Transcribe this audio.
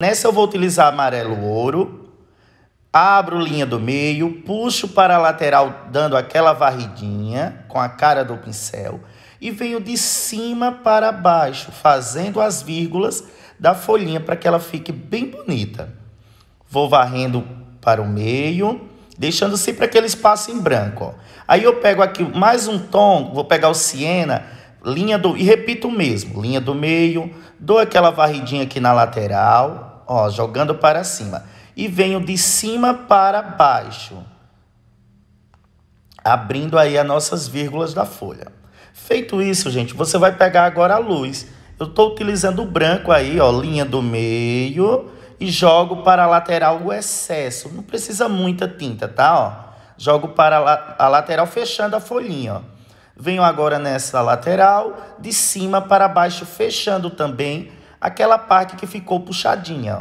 Nessa eu vou utilizar amarelo ouro, abro linha do meio, puxo para a lateral dando aquela varridinha com a cara do pincel e venho de cima para baixo, fazendo as vírgulas da folhinha para que ela fique bem bonita. Vou varrendo para o meio, deixando sempre aquele espaço em branco. Ó. Aí eu pego aqui mais um tom, vou pegar o siena, linha do e repito o mesmo, linha do meio, dou aquela varridinha aqui na lateral, ó, jogando para cima. E venho de cima para baixo, abrindo aí as nossas vírgulas da folha. Feito isso, gente, você vai pegar agora a luz. Eu estou utilizando o branco aí, ó, linha do meio e jogo para a lateral o excesso. Não precisa muita tinta, tá? Ó, jogo para a lateral fechando a folhinha, ó. Venho agora nessa lateral, de cima para baixo, fechando também aquela parte que ficou puxadinha.